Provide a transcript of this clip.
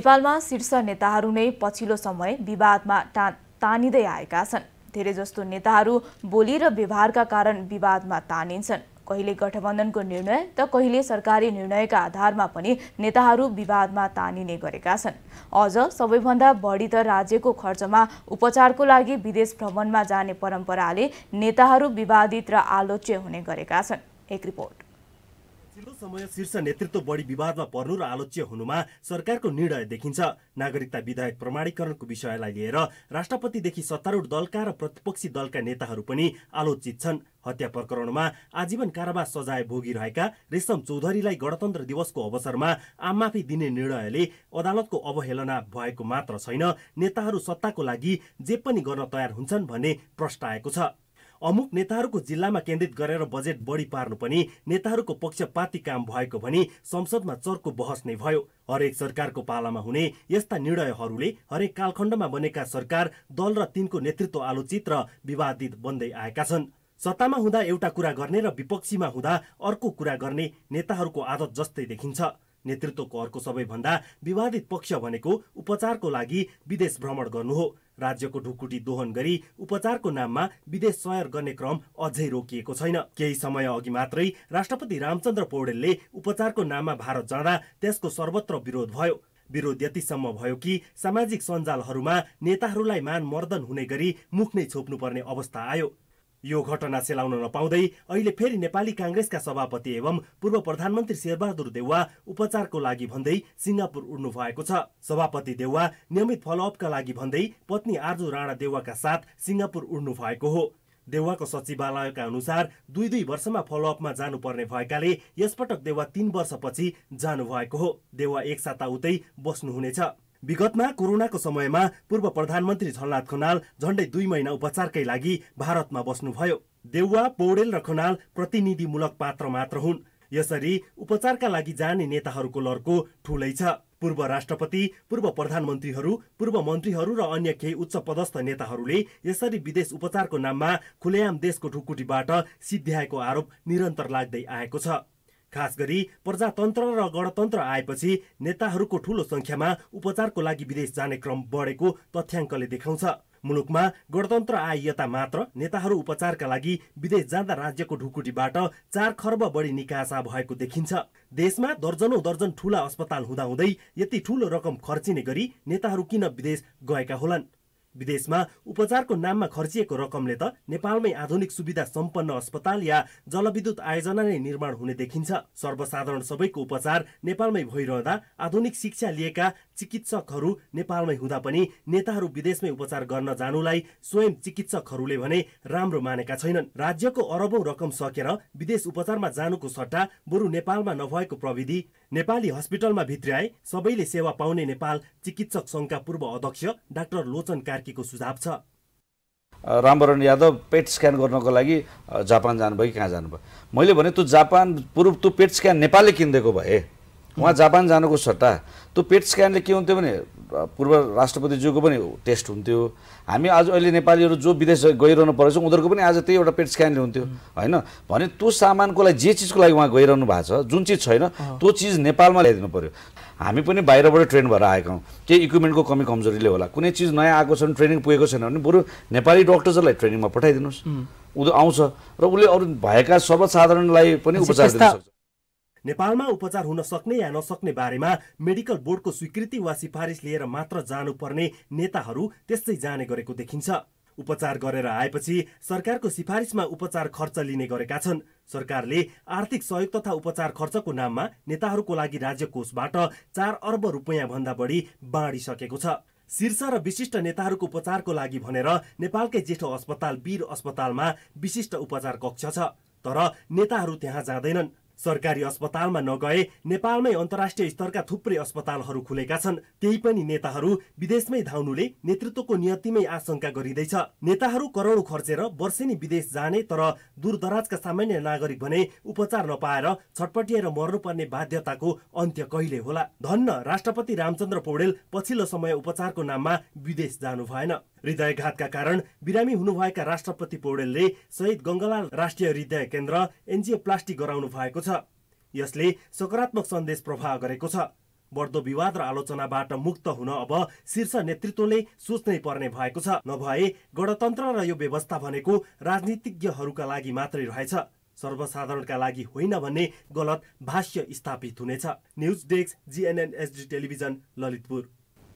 नेपालमा शीर्ष नेताहरू नै पछिल्लो समय विवादमा टा तानिँदै आएका छन् धेरैजस्तो नेताहरू बोली र व्यवहारका कारण विवादमा तानिन्छन् कहिले गठबन्धनको निर्णय त कहिले सरकारी निर्णयका आधारमा पनि नेताहरू विवादमा तानिने गरेका छन् अझ सबैभन्दा बढी त राज्यको खर्चमा उपचारको लागि विदेश भ्रमणमा जाने परम्पराले नेताहरू विवादित र आलोच्य हुने गरेका छन् एक रिपोर्ट पछिल्लो समय शीर्ष नेतृत्व बढी विवादमा पर्नु र आलोच्य हुनुमा सरकारको निर्णय देखिन्छ नागरिकता विधेयक प्रमाणीकरणको विषयलाई लिएर राष्ट्रपतिदेखि सत्तारूढ दलका र प्रतिपक्षी दलका नेताहरू पनि आलोचित छन् हत्या प्रकरणमा आजीवन कारावास सजाय भोगिरहेका रेशम चौधरीलाई गणतन्त्र दिवसको अवसरमा आममाफी दिने निर्णयले अदालतको अवहेलना भएको मात्र छैन नेताहरू सत्ताको लागि जे पनि गर्न तयार हुन्छन् भन्ने प्रष्ट आएको छ अमुक नेताहरूको जिल्लामा केन्द्रित गरेर बजेट बढी पार्नु पनि नेताहरूको पक्षपाती काम भएको भनी संसदमा चर्को बहस नै भयो हरेक सरकारको पालामा हुने यस्ता निर्णयहरूले हरेक कालखण्डमा बनेका सरकार दल र तिनको नेतृत्व आलोचित र विवादित बन्दै आएका छन् सत्तामा हुँदा एउटा कुरा गर्ने र विपक्षीमा हुँदा अर्को कुरा गर्ने नेताहरूको आदत जस्तै देखिन्छ नेतृत्वको अर्को सबैभन्दा विवादित पक्ष भनेको उपचारको लागि विदेश भ्रमण गर्नु हो राज्यको ढुकुटी दोहन गरी उपचारको नाममा विदेश सयर गर्ने क्रम अझै रोकिएको छैन केही समय अघि मात्रै राष्ट्रपति रामचन्द्र पौडेलले उपचारको नाममा भारत जाँदा त्यसको सर्वत्र विरोध भयो विरोध यतिसम्म भयो कि सामाजिक सञ्जालहरूमा नेताहरूलाई मान मर्दन हुने गरी मुख नै छोप्नुपर्ने अवस्था आयो यो घटना सेलाउन नपाउँदै अहिले फेरि नेपाली काङ्ग्रेसका सभापति एवं पूर्व प्रधानमन्त्री शेरबहादुर देउवा उपचारको लागि भन्दै सिङ्गापुर उड्नु भएको छ सभापति देउवा नियमित फलोअपका लागि भन्दै पत्नी आर्जु राणा देउवाका साथ सिङ्गापुर उड्नु भएको हो देउवाको सचिवालयका अनुसार दुई दुई वर्षमा फलोअपमा जानुपर्ने भएकाले यसपटक देउवा तीन वर्षपछि जानुभएको हो देउवा एक साता उतै बस्नुहुनेछ विगतमा कोरोनाको समयमा पूर्व प्रधानमन्त्री झलनाथ खनाल झण्डै दुई महिना उपचारकै लागि भारतमा बस्नुभयो देउवा पौडेल र खनाल प्रतिनिधिमूलक पात्र मात्र हुन् यसरी उपचारका लागि जाने नेताहरूको लर्को ठुलै छ पूर्व राष्ट्रपति पूर्व प्रधानमन्त्रीहरू पूर्व मन्त्रीहरू र अन्य केही उच्च पदस्थ नेताहरूले यसरी विदेश उपचारको नाममा खुलेआम देशको ढुकुटीबाट सिद्ध्याएको आरोप निरन्तर लाग्दै आएको छ खास गरी प्रजातन्त्र र गणतन्त्र आएपछि नेताहरूको ठूलो संख्यामा उपचारको लागि विदेश जाने क्रम बढेको तथ्याङ्कले देखाउँछ मुलुकमा गणतन्त्र आए मात्र नेताहरू उपचारका लागि विदेश जाँदा राज्यको ढुकुटीबाट चार खर्ब बढी निकासा भएको देखिन्छ देशमा दर्जनौ दर्जन ठूला अस्पताल हुँदाहुँदै यति ठूलो रकम खर्चिने गरी नेताहरू किन विदेश गएका होलान् विदेशमा उपचारको नाममा खर्चिएको रकमले त नेपालमै आधुनिक सुविधा सम्पन्न अस्पताल या जलविद्युत आयोजना नै निर्माण हुने देखिन्छ सर्वसाधारण सबैको उपचार नेपालमै भइरहँदा आधुनिक शिक्षा लिएका चिकित्सकहरू नेपालमै हुँदा पनि नेताहरू विदेशमै उपचार गर्न जानुलाई स्वयं चिकित्सकहरूले भने राम्रो मानेका छैनन् राज्यको अरबौं रकम सकेर विदेश उपचारमा जानुको सट्टा बरु नेपालमा नभएको प्रविधि नेपाली हस्पिटलमा भित्र्याए सबैले सेवा पाउने नेपाल चिकित्सक संघका पूर्व अध्यक्ष डाक्टर लोचन कार्कीको सुझाव छ रामवरण यादव पेट स्क्यान गर्नको लागि जापान जानुभयो कि कहाँ जानुभयो मैले भने त्यो जापान पूर्व त्यो पेट स्क्यान नेपालले किनिदिएको भए उहाँ जापान जानुको सट्टा त्यो पेट स्क्यानले के हुन्थ्यो भने पूर्व राष्ट्रपतिज्यूको पनि टेस्ट हुन्थ्यो हामी आज अहिले नेपालीहरू जो विदेश गइरहनु परेको छ उनीहरूको पनि आज त्यही एउटा पेट स्क्यानले हुन्थ्यो होइन भने त्यो सामानको लागि जे चिजको लागि उहाँ गइरहनु भएको छ जुन चिज छैन त्यो चिज नेपालमा ल्याइदिनु पऱ्यो हामी पनि बाहिरबाट ट्रेन भएर आएका हौँ केही इक्विपमेन्टको कमी कमजोरीले होला कुनै चिज नयाँ आएको छ भने ट्रेनिङ पुगेको छैन भने बरु नेपाली डक्टर्सहरूलाई ट्रेनिङमा पठाइदिनुहोस् उ आउँछ र उसले अरू भएका सर्वसाधारणलाई पनि उपचार दिन सक्छ नेपालमा उपचार हुन सक्ने या नसक्ने बारेमा मेडिकल बोर्डको स्वीकृति वा सिफारिस लिएर मात्र जानुपर्ने नेताहरू त्यस्तै जाने गरेको देखिन्छ उपचार गरेर आएपछि सरकारको सिफारिसमा उपचार खर्च लिने गरेका छन् सरकारले आर्थिक सहयोग तथा उपचार खर्चको नाममा नेताहरूको लागि राज्य कोषबाट चार अर्ब भन्दा बढी बाँडिसकेको छ शीर्ष र विशिष्ट नेताहरूको उपचारको लागि भनेर नेपालकै जेठो अस्पताल वीर अस्पतालमा विशिष्ट उपचार कक्ष छ तर नेताहरू त्यहाँ जाँदैनन् सरकारी अस्पतालमा नगए नेपालमै अन्तर्राष्ट्रिय स्तरका थुप्रै अस्पतालहरू खुलेका छन् केही पनि नेताहरू विदेशमै धाउनुले नेतृत्वको नियतिमै आशंका गरिँदैछ नेताहरू करोडौँ खर्चेर वर्षेनी विदेश जाने तर दूरदराजका सामान्य नागरिक भने उपचार नपाएर छटपटिएर मर्नुपर्ने बाध्यताको अन्त्य कहिले होला धन्न राष्ट्रपति रामचन्द्र पौडेल पछिल्लो समय उपचारको नाममा विदेश जानु भएन हृदयघातका कारण बिरामी हुनुभएका राष्ट्रपति पौडेलले शहीद गङ्गालाल राष्ट्रिय हृदय केन्द्र एनजिओ प्लास्टिक गराउनु भएको छ यसले सकारात्मक सन्देश प्रभाव गरेको छ बढ्दो विवाद र आलोचनाबाट मुक्त हुन अब शीर्ष नेतृत्वले सोच्नै पर्ने भएको छ नभए गणतन्त्र र यो व्यवस्था भनेको राजनीतिज्ञहरूका लागि मात्रै रहेछ सर्वसाधारणका लागि होइन भन्ने गलत भाष्य स्थापित हुनेछ न्युज डेस्क जिएनएनएसडी टेलिभिजन ललितपुर